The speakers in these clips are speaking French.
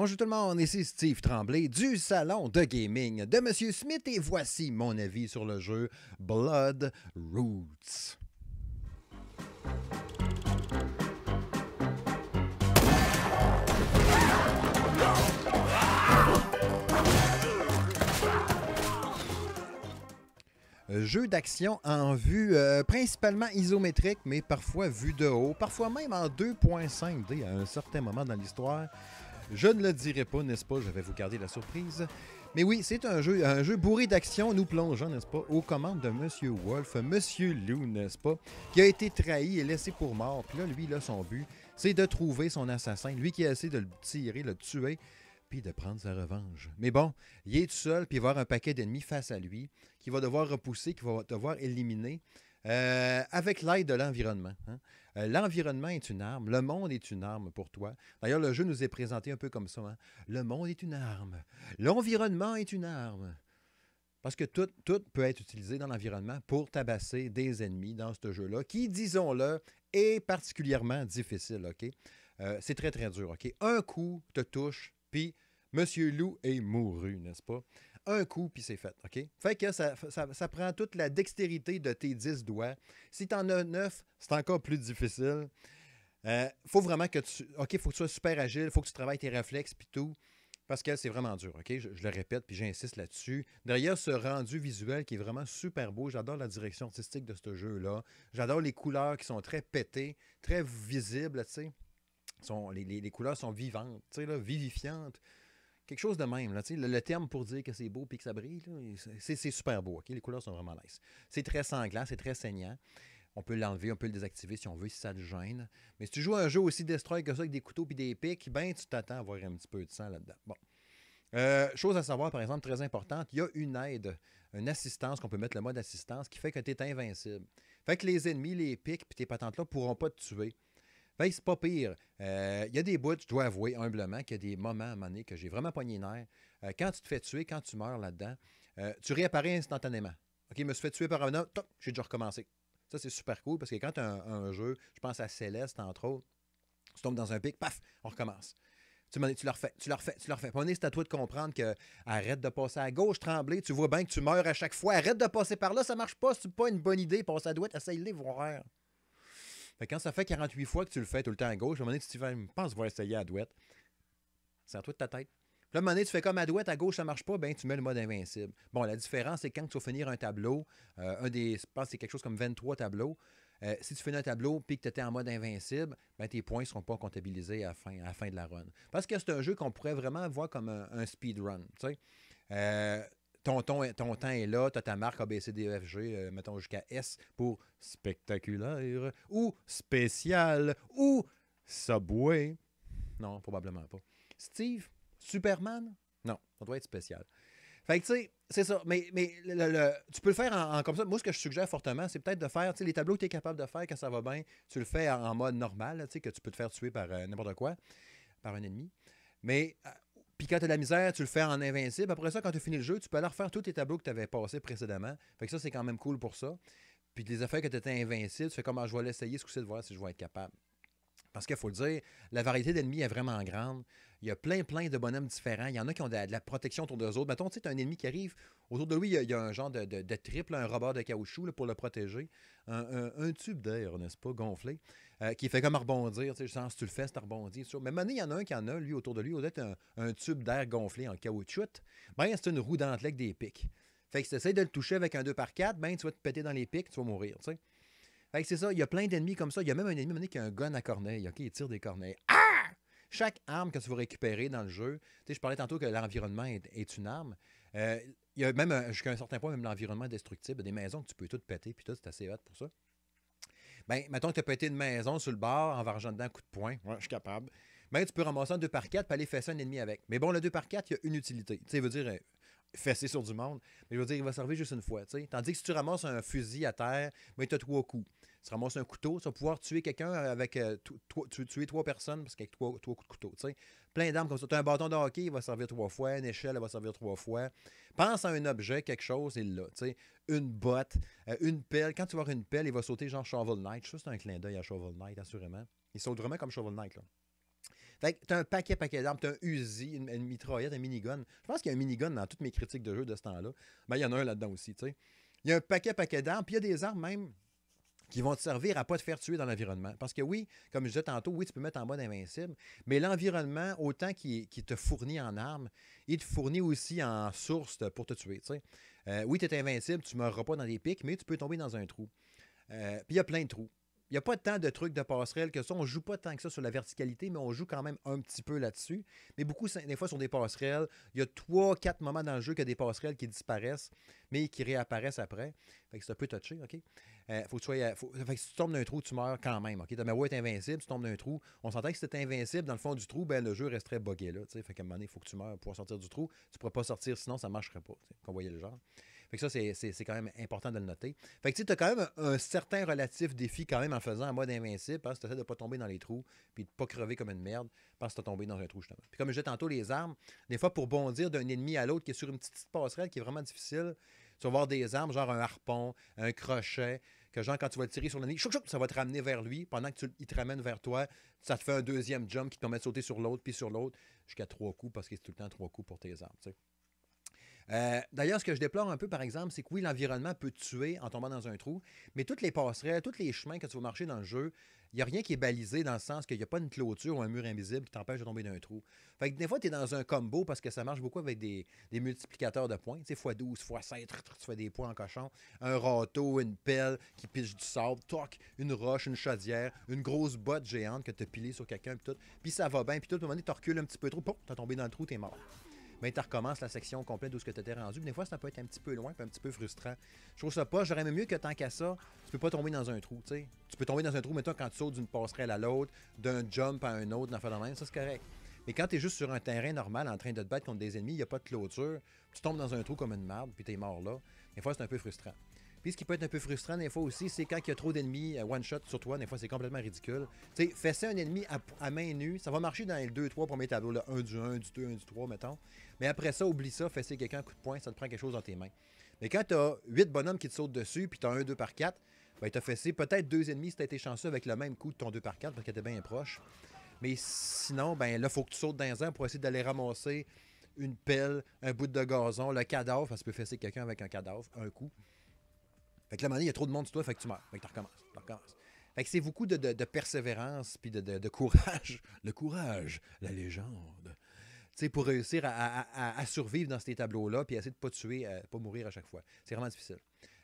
Bonjour tout le monde, ici Steve Tremblay du salon de gaming de M. Smith et voici mon avis sur le jeu Blood Roots. jeu d'action en vue euh, principalement isométrique, mais parfois vue de haut, parfois même en 2.5D à un certain moment dans l'histoire. Je ne le dirai pas, n'est-ce pas? Je vais vous garder la surprise. Mais oui, c'est un jeu, un jeu bourré d'action, nous plongeons, n'est-ce pas, aux commandes de M. Wolf, M. Lou, n'est-ce pas, qui a été trahi et laissé pour mort. Puis là, lui, là, son but, c'est de trouver son assassin, lui qui a essayé de le tirer, le tuer, puis de prendre sa revanche. Mais bon, il est tout seul, puis voir avoir un paquet d'ennemis face à lui, qui va devoir repousser, qui va devoir éliminer, euh, avec l'aide de l'environnement. Hein? Euh, l'environnement est une arme. Le monde est une arme pour toi. D'ailleurs, le jeu nous est présenté un peu comme ça. Hein. Le monde est une arme. L'environnement est une arme. Parce que tout, peut être utilisé dans l'environnement pour tabasser des ennemis dans ce jeu-là, qui, disons-le, est particulièrement difficile. OK? Euh, c'est très, très dur. OK? Un coup te touche, puis Monsieur Loup est mouru, n'est-ce pas? un coup, puis c'est fait. OK? Fait que ça, prend toute la dextérité de tes 10 doigts. Si tu en as 9, c'est encore plus difficile. Euh, faut vraiment que tu. OK, faut que tu sois super agile, faut que tu travailles tes réflexes, puis tout. Parce que c'est vraiment dur, OK? Je, le répète, puis j'insiste là-dessus. Derrière ce rendu visuel qui est vraiment super beau, j'adore la direction artistique de ce jeu-là. J'adore les couleurs qui sont très pétées, très visibles, tu sais. Les, couleurs sont vivantes, tu sais, vivifiantes. Quelque chose de même. Là, le, le terme pour dire que c'est beau puis que ça brille, c'est super beau. Les couleurs sont vraiment nice. C'est très sanglant, c'est très saignant. On peut l'enlever, on peut le désactiver si on veut, si ça te gêne. Mais si tu joues un jeu aussi destroy que ça, avec des couteaux puis des pics, ben tu t'attends à avoir un petit peu de sang là-dedans. Bon. Euh, chose à savoir, par exemple, très importante, il y a une aide, une assistance qu'on peut mettre le mode assistance qui fait que tu es invincible. Fait que les ennemis, les pics puis tes patentes-là pourront pas te tuer. Ben, c'est pas pire. Euh, il y a des bouts, je dois avouer humblement, qu'il y a des moments à un que j'ai vraiment pogné nerf. Euh, quand tu te fais tuer, quand tu meurs là-dedans, euh, tu réapparais instantanément. OK, me suis fait tuer par un homme, j'ai déjà recommencé. Ça, c'est super cool parce que quand tu as un, jeu, je pense à Céleste, entre autres, tu tombes dans un pic, paf, on recommence. Tu, tu fais, refais, tu leur fais, tu le refais. c'est à toi de comprendre que arrête de passer à gauche, trembler, tu vois bien que tu meurs à chaque fois. Arrête de passer par là, ça marche pas, c'est pas une bonne idée. Passe à droite, essaye les voir. Fait quand ça fait 48 fois que tu le fais tout le temps à gauche, à un moment donné, tu te fais, pense, je essayer à douette C'est à toi de ta tête. Puis là, à un moment donné, tu fais comme à douette, à gauche, ça marche pas, ben tu mets le mode invincible. Bon, la différence, c'est quand tu vas finir un tableau, euh, un des, je pense c'est quelque chose comme 23 tableaux, euh, si tu finis un tableau puis que tu étais en mode invincible, ben, tes points ne seront pas comptabilisés à la, fin, à fin de la run. Parce que c'est un jeu qu'on pourrait vraiment voir comme un, un tu sais euh, ton, ton, temps est là, tu as ta marque ABCDFG, e euh, mettons jusqu'à S pour spectaculaire ou spécial ou Subway. Non, probablement pas. Steve, Superman? Non, ça doit être spécial. Fait que tu sais, c'est ça. Mais, mais le, tu peux le faire en, comme ça. Moi, ce que je suggère fortement, c'est peut-être de faire les tableaux que tu es capable de faire quand ça va bien. Tu le fais en, mode normal, sais, que tu peux te faire tuer par euh, n'importe quoi, par un ennemi. Mais euh, puis quand t'as de la misère, tu le fais en invincible. Après ça, quand tu finis le jeu, tu peux aller refaire tous tes tableaux que tu avais passés précédemment. Fait que ça, c'est quand même cool pour ça. Puis les affaires que tu étais invincible, tu fais comment je vais l'essayer ce que ci de voir si je vais être capable. Parce qu'il faut le dire, la variété d'ennemis est vraiment grande. Il y a plein, plein de bonhommes différents. Il y en a qui ont de, la protection autour d'eux autres. Mettons, tu sais, un ennemi qui arrive. Autour de lui, il y a, un genre de, triple, un robot de caoutchouc pour le protéger. Un, tube d'air, n'est-ce pas, gonflé, euh, qui fait comme rebondir. Tu sais, si tu le fais, tu ça Mais maintenant, il y en a un qui en a, lui, autour de lui, au un, un tube d'air gonflé en caoutchouc. Ben, c'est une roue dentelée avec des pics. Fait que si tu essaies de le toucher avec un 2 par 4 ben, tu vas te péter dans les pics, tu vas mourir, tu sais. Fait que c'est ça, il y a plein d'ennemis comme ça. Il y a même un ennemi qui a un gun à corneille, OK? Il tire des corneilles. Ah! Chaque arme que tu vas récupérer dans le jeu, tu sais, je parlais tantôt que l'environnement est, une arme. Euh, il y a même, jusqu'à un certain point, même l'environnement destructible, des maisons que tu peux toutes péter, puis tout, c'est assez hot pour ça. Ben, mettons que tu as pété une maison sur le bord en vargeant dedans un coup de poing. Ouais, je suis capable. Mais ben, tu peux ramasser un 2 par 4 et aller fesser un ennemi avec. Mais bon, le 2 par 4 il y a une utilité. Tu sais, veut dire euh, fesser sur du monde. Mais je veux dire, il va servir juste une fois. Tandis que si tu ramasses un fusil à terre, mais ben, tu as trois coups tu ramasses un couteau, ça vas pouvoir tuer quelqu'un avec. Euh, tu, tuer trois personnes parce qu'avec trois, trois, coups de couteau, tu sais. Plein d'armes comme ça. Tu as un bâton de hockey, il va servir trois fois. Une échelle, elle va servir trois fois. Pense à un objet, quelque chose, il l'a, tu sais. Une botte, euh, une pelle. Quand tu vas avoir une pelle, il va sauter genre Shovel Knight. Je c'est un clin d'œil à Shovel Knight, assurément. Il saute vraiment comme Shovel Knight, là. Fait que t'as un paquet, paquet d'armes, t'as un Uzi, une, mitraillette, un minigun. Je pense qu'il y a un minigun dans toutes mes critiques de jeu de ce temps-là. mais ben, il y en a un là-dedans aussi, tu sais. Il y a un paquet, paquet d'armes, puis il y a des armes même qui vont te servir à ne pas te faire tuer dans l'environnement. Parce que oui, comme je disais tantôt, oui, tu peux mettre en mode invincible, mais l'environnement, autant qu'il te fournit en armes, il te fournit aussi en source pour te tuer. Euh, oui, tu es invincible, tu ne meurras pas dans des pics, mais tu peux tomber dans un trou. Euh, puis il y a plein de trous. Il n'y a pas tant de trucs de passerelles que ça. On ne joue pas tant que ça sur la verticalité, mais on joue quand même un petit peu là-dessus. Mais beaucoup, des fois, sont des passerelles. Il y a trois, quatre moments dans le jeu qu'il y a des passerelles qui disparaissent, mais qui réapparaissent après. Fait que c'est un peu OK? Euh, faut que euh, fait si tu tombes d'un trou, tu meurs quand même. OK? tu est invincible, tu tombes d'un trou. On sentait que si tu invincible dans le fond du trou, ben, le jeu resterait buggé là. Fait qu'à un moment donné, il faut que tu meurs pour sortir du trou. Tu ne pourrais pas sortir, sinon ça ne marcherait pas. Qu'on voyait le genre. Fait que ça, c'est quand même important de le noter. Fait que tu as quand même un, certain relatif défi quand même en faisant en mode invincible parce que tu essaies de ne pas tomber dans les trous puis de ne pas crever comme une merde parce que tu as tombé dans un trou justement. Puis comme je disais tantôt, les armes, des fois pour bondir d'un ennemi à l'autre qui est sur une petite passerelle qui est vraiment difficile, tu vas voir des armes genre un harpon, un crochet, genre, quand tu vas tirer sur la nid, ça va te ramener vers lui. Pendant que tu, il te ramène vers toi, ça te fait un deuxième jump qui te permet de sauter sur l'autre, puis sur l'autre, jusqu'à trois coups, parce que c'est tout le temps trois coups pour tes armes. Euh, d'ailleurs, ce que je déplore un peu, par exemple, c'est que oui, l'environnement peut te tuer en tombant dans un trou, mais toutes les passerelles, tous les chemins que tu vas marcher dans le jeu, il n'y a rien qui est balisé dans le sens qu'il n'y a pas une clôture ou un mur invisible qui t'empêche de tomber dans un trou. Fait des fois, tu es dans un combo parce que ça marche beaucoup avec des, multiplicateurs de points. Tu sais, x12, x7, tu fais des points en cochon. Un râteau, une pelle qui pige du sable, toc, une roche, une chaudière, une grosse botte géante que tu as pilée sur quelqu'un, puis tout. Puis ça va bien, puis tout. À un moment tu recules un petit peu trop, tu es tombé dans le trou, tu es mort mais tu recommences la section complète d'où ce que tu étais rendu. Mais des fois, ça peut être un petit peu loin, un petit peu frustrant. Je trouve ça pas. J'aurais même mieux que tant qu'à ça, tu peux pas tomber dans un trou, tu sais. Tu peux tomber dans un trou, toi, quand tu sautes d'une passerelle à l'autre, d'un jump à un autre, d'en faire ça c'est correct. Mais quand tu es juste sur un terrain normal en train de te battre contre des ennemis, il n'y a pas de clôture, tu tombes dans un trou comme une marde, puis tu es mort là. Des fois, c'est un peu frustrant ce qui peut être un peu frustrant des fois aussi, c'est quand il y a trop d'ennemis euh, one shot sur toi, des fois c'est complètement ridicule. Tu sais, fesser un ennemi à, main nue, ça va marcher dans les 2-3 premiers tableaux, le 1 du 1, du 2, 1 du 3, mettons. Mais après ça, oublie ça, fesser quelqu'un coup de poing, ça te prend quelque chose dans tes mains. Mais quand tu as 8 bonhommes qui te sautent dessus, puis tu as un 2 par 4, ben t'as fessé peut-être deux ennemis si as été chanceux avec le même coup de ton 2 par 4 parce qu'il était bien proche. Mais sinon, ben là, faut que tu sautes dans un pour essayer d'aller ramasser une pelle, un bout de gazon, le cadavre, parce que tu peux fesser quelqu'un avec un cadavre, un coup. Fait que là, à il y a trop de monde sur toi, fait que tu meurs. Fait que tu recommences, Fait que c'est beaucoup de, persévérance puis de, courage. Le courage, la légende. Tu sais, pour réussir à, survivre dans ces tableaux-là puis essayer de pas tuer, euh, pas mourir à chaque fois. C'est vraiment difficile.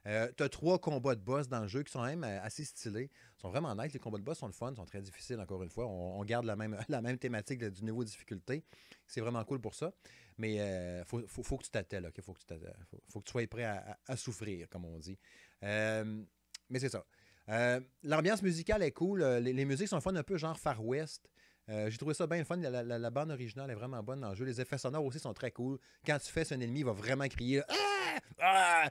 Euh, tu as trois combats de boss dans le jeu qui sont même euh, assez stylés. Ils sont vraiment nets. Les combats de boss sont le fun, sont très difficiles, encore une fois. On, garde la même, la même thématique du niveau de difficulté. C'est vraiment cool pour ça. Mais euh, faut, que tu t'attelles, OK? Faut que tu Faut, que tu sois prêt à, souffrir, comme on dit. Euh, mais c'est ça. Euh, l'ambiance musicale est cool. Euh, les, musiques sont fun, un peu genre Far West. J'ai trouvé ça bien fun. La, bande originale est vraiment bonne dans le jeu. Les effets sonores aussi sont très cool. Quand tu fais un ennemi, il va vraiment crier. Ah! ah! ah!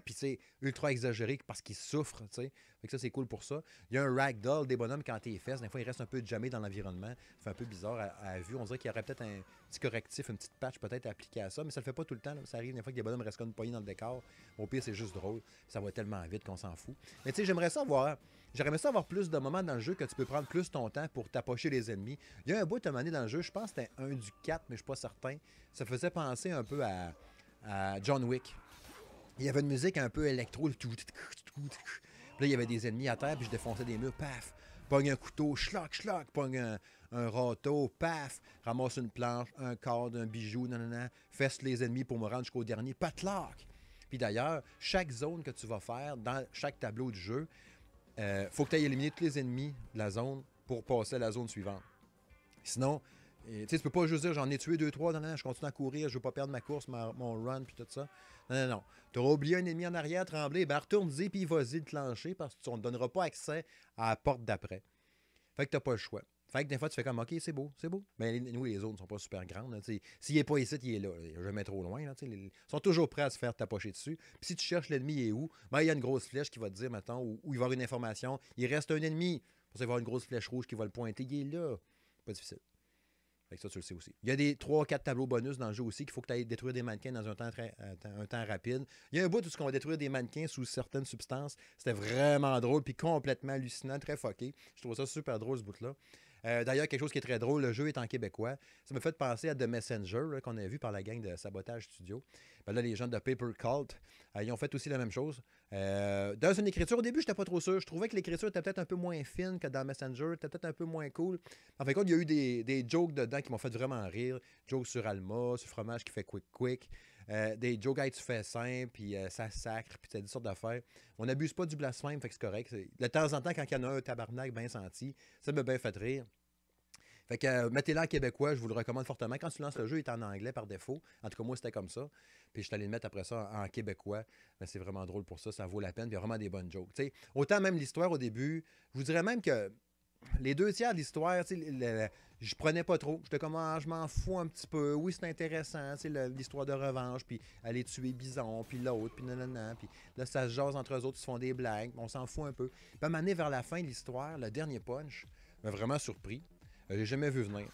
puis c'est ultra exagéré parce qu'il souffre. tu sais. Fait que ça, c'est cool pour ça. Il y a un ragdoll des bonhommes quand t'es fesses. Des fois, ils restent un peu jamais dans l'environnement. C'est un peu bizarre à, vue. On dirait qu'il y aurait peut-être un petit correctif, une petite patch peut-être appliqué à ça, mais ça le fait pas tout le temps. Ça arrive des fois que des bonhommes restent comme poignée dans le décor. Au pire, c'est juste drôle. Ça va tellement vite qu'on s'en fout. Mais tu sais, j'aimerais ça avoir, J'aimerais ça avoir plus de moments dans le jeu que tu peux prendre plus ton temps pour t'approcher les ennemis. Il y a un bout à donné dans le jeu, je pense que c'était un du 4, mais je suis pas certain. Ça faisait penser un peu à John Wick. Il y avait une musique un peu électro. Tout, là, il y avait des ennemis à terre, puis je défonçais des murs, paf! Pogne un couteau, schlock, schlock, pogne un, râteau, paf! Ramasse une planche, un corps un bijou, nanana, fesse les ennemis pour me rendre jusqu'au dernier, patlock! Puis d'ailleurs, chaque zone que tu vas faire dans chaque tableau du jeu, euh, faut que tu ailles éliminer tous les ennemis de la zone pour passer à la zone suivante. Sinon, et, tu peux pas juste dire j'en ai tué deux, trois, je continue à courir, je veux pas perdre ma course, mon run, puis tout ça. Non, non, non. Tu auras oublié un ennemi en arrière, tremblé, ben retourne-y, puis vas-y te lancer parce qu'on ne donnera pas accès à la porte d'après. Fait que pas le choix. Fait que des fois, tu fais comme, OK, c'est beau, c'est beau. Mais ben, nous, les zones ne sont pas super grandes. S'il n'est pas ici, il est là. Je vais mettre trop loin. ils sont toujours prêts à se faire tapocher dessus. si tu cherches l'ennemi, il est où? Ben, il y a une grosse flèche qui va te dire, maintenant, où, il va avoir une information. Il reste un ennemi. Pour il va y avoir une grosse flèche rouge qui va le pointer. Il est là. Pas difficile. Fait ça, tu le sais aussi. Il y a des 3-4 tableaux bonus dans le jeu aussi qu'il faut que tu ailles détruire des mannequins dans un temps, très, euh, un temps rapide. Il y a un bout où qu'on va détruire des mannequins sous certaines substances. C'était vraiment drôle, puis complètement hallucinant, très fucké. Je trouve ça super drôle, ce bout-là. Euh, d'ailleurs, quelque chose qui est très drôle, le jeu est en québécois. Ça me fait penser à The Messenger, qu'on a vu par la gang de Sabotage Studio. Ben là, les gens de Paper Cult, euh, ils ont fait aussi la même chose. Euh, dans une écriture, au début, j'étais pas trop sûr. Je trouvais que l'écriture était peut-être un peu moins fine que dans Messenger, peut-être un peu moins cool. En fait, il y a eu des, des jokes dedans qui m'ont fait vraiment rire. Jokes sur Alma, sur Fromage qui fait Quick Quick. Euh, des Joe Guy, tu fais simple, puis euh, ça sacre, puis t'as des sortes d'affaires. On n'abuse pas du blasphème, fait que c'est correct. De temps en temps, quand il y en a un tabarnak bien senti, ça me bien fait rire. Fait que euh, mettez la en québécois, je vous le recommande fortement. Quand tu lances le jeu, il est en anglais par défaut. En tout cas, moi, c'était comme ça. Puis je suis allé le mettre après ça en, québécois. Mais ben, c'est vraiment drôle pour ça, ça vaut la peine. il y a vraiment des bonnes jokes. autant même l'histoire au début, je vous dirais même que les deux tiers de l'histoire, je prenais pas trop. J'étais comme, ah, je m'en fous un petit peu. Oui, c'est intéressant, l'histoire de revanche, puis aller tuer Bison, puis l'autre, puis nanana. Puis là, ça se jase entre eux autres, ils se font des blagues, on s'en fout un peu. Puis à un vers la fin de l'histoire, le dernier punch m'a vraiment surpris. Euh, je l'ai jamais vu venir.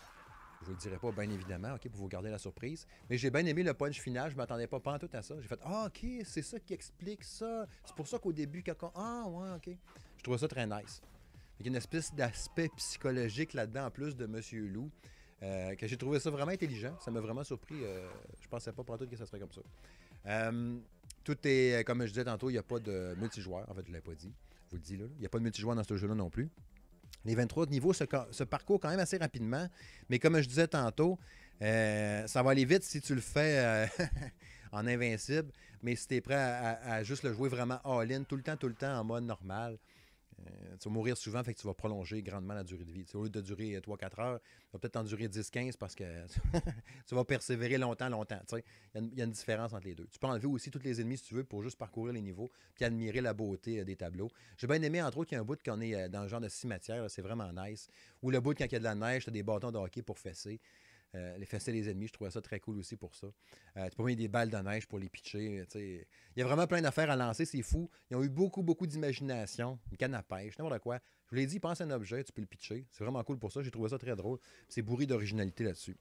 Je vous le dirai pas, bien évidemment, OK, pour vous garder la surprise. Mais j'ai bien aimé le punch final. Je m'attendais pas pantoute à ça. J'ai fait, ah, OK, c'est ça qui explique ça. C'est pour ça qu'au début, quelqu'un… Ah, ouais, OK. Je trouve ça très nice. Il y a une espèce d'aspect psychologique là-dedans, en plus de Monsieur Loup. Euh, que j'ai trouvé ça vraiment intelligent. Ça m'a vraiment surpris. Je euh, je pensais pas pour tout que ça serait comme ça. Euh, tout est, comme je disais tantôt, il n'y a pas de multijoueur. En fait, je ne l'ai pas dit. Je vous le dis là. Il n'y a pas de multijoueur dans ce jeu-là non plus. Les 23 niveaux se, parcourent quand même assez rapidement. Mais comme je disais tantôt, ça va aller vite si tu le fais en invincible. Mais si tu es prêt à, juste le jouer vraiment all-in, tout le temps, tout le temps, en mode normal, euh, tu vas mourir souvent, fait que tu vas prolonger grandement la durée de vie. au lieu de durer 3-4 euh, heures, tu vas peut-être en durer 10-15 parce que tu vas persévérer longtemps, longtemps. Il y, a une différence entre les deux. Tu peux enlever aussi tous les ennemis si tu veux pour juste parcourir les niveaux puis admirer la beauté euh, des tableaux. J'ai bien aimé, entre autres, qu'il y a un bout qu'on est dans le genre de cimetière, c'est vraiment nice. Ou le bout quand il y a de la neige, tu as des bâtons de hockey pour fesser. Euh, les fesser les ennemis, je trouvais ça très cool aussi pour ça. Euh, tu peux mettre des balles de neige pour les pitcher. Il y a vraiment plein d'affaires à lancer, c'est fou. Ils ont eu beaucoup, beaucoup d'imagination. Une canne à pêche, n'importe quoi. Je vous l'ai dit, pense à un objet, tu peux le pitcher. C'est vraiment cool pour ça. J'ai trouvé ça très drôle. C'est bourré d'originalité là-dessus.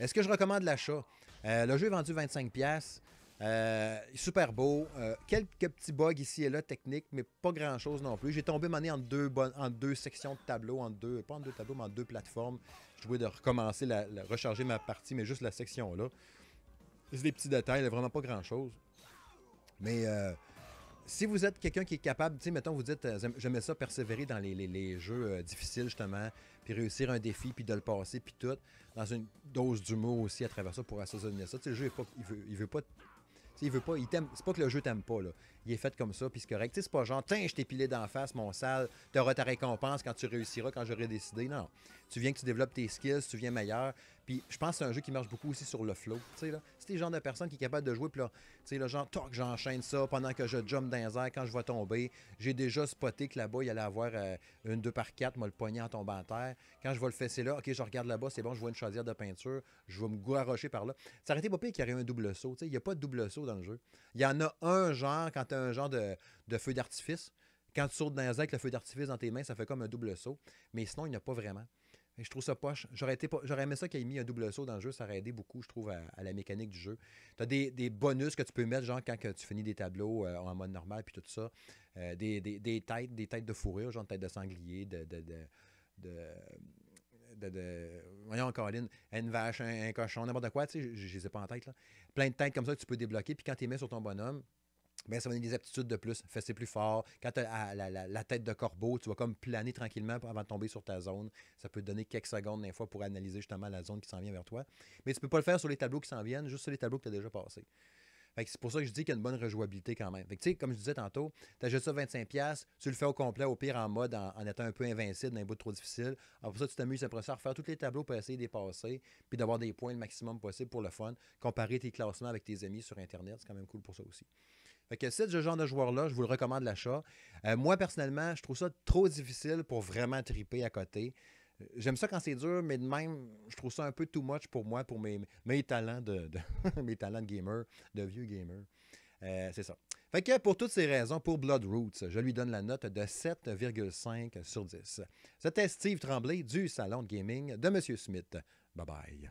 Est-ce que je recommande l'achat? Euh, le jeu est vendu 25$. Euh, super beau. quelques petits bugs ici et là, techniques, mais pas grand-chose non plus. J'ai tombé mané en deux, en deux sections de tableau, en deux, pas en deux tableaux, mais en deux plateformes de recommencer, la, recharger ma partie, mais juste la section là. C'est des petits détails, vraiment pas grand chose. Mais euh, si vous êtes quelqu'un qui est capable, tu sais, mettons, vous dites, euh, je j'aimais ça persévérer dans les, jeux euh, difficiles, justement, puis réussir un défi, puis de le passer, puis tout, dans une dose d'humour aussi à travers ça pour assaisonner ça. Tu sais, le jeu, il, veut, il veut pas veut pas, il C'est pas que le jeu t'aime pas, là. Il est fait comme ça, puis c'est correct. c'est pas genre, tiens, je t'ai pilé d'en face, mon sale, t'auras ta récompense quand tu réussiras, quand j'aurai décidé. Non. Tu viens que tu développes tes skills, tu viens meilleur, puis je pense que c'est un jeu qui marche beaucoup aussi sur le flow. Tu sais, là, c'est le genre de personne qui est capable de jouer, puis là, tu sais, là, genre, toc, j'enchaîne ça pendant que je jump dans un quand je vais tomber. J'ai déjà spoté que là-bas, il allait avoir euh, une 2 par 4 moi, le poignet en tombant terre. Quand je vais le fesser là, ok, je regarde là-bas, c'est bon, je vois une choisir de peinture, je vais me garrocher par là. Ça aurait pas pire qu'il y aurait un double saut. Tu sais, il n'y a pas de double saut dans le jeu. Il y en a un genre quand tu as un genre de, feu d'artifice. Quand tu sautes dans un avec le feu d'artifice dans tes mains, ça fait comme un double saut. Mais sinon, il n'y a pas vraiment je trouve ça poche. J'aurais, été, j'aurais aimé ça qu'il ait mis un double saut dans le jeu. Ça aurait aidé beaucoup, je trouve, à, la mécanique du jeu. Tu as des, bonus que tu peux mettre, genre quand que tu finis des tableaux euh, en mode normal, puis tout ça. Euh, des, des, des, têtes, des têtes de fourrure, genre tête de sanglier, de. de, de, voyons encore une, vache, un, cochon, n'importe quoi, tu sais, je, ne les ai pas en tête. Là. Plein de têtes comme ça que tu peux débloquer, puis quand tu les mets sur ton bonhomme, ben, ça va donner des aptitudes de plus. Fais plus fort. Quand tu as la, tête de corbeau, tu vas comme planer tranquillement avant de tomber sur ta zone. Ça peut te donner quelques secondes des fois pour analyser justement la zone qui s'en vient vers toi. Mais tu ne peux pas le faire sur les tableaux qui s'en viennent, juste sur les tableaux que tu as déjà passés. c'est pour ça que je dis qu'il y a une bonne rejouabilité quand même. comme je disais tantôt, tu achètes ça 25$, tu le fais au complet, au pire en mode en, étant un peu invincible dans bout bout trop difficile. Alors pour ça, tu t'amuses après ça à refaire tous les tableaux pour essayer de les passer, puis d'avoir des points le maximum possible pour le fun. Comparer tes classements avec tes amis sur Internet, c'est quand même cool pour ça aussi. Fait que c'est ce genre de joueur-là, je vous le recommande l'achat. Euh, moi, personnellement, je trouve ça trop difficile pour vraiment triper à côté. J'aime ça quand c'est dur, mais de même, je trouve ça un peu too much pour moi, pour mes, talents de, talents gamer, de vieux gamer. Euh, c'est ça. Fait que pour toutes ces raisons, pour Blood Roots, je lui donne la note de 7,5 sur 10. C'était Steve Tremblay du Salon de Gaming de M. Smith. Bye bye.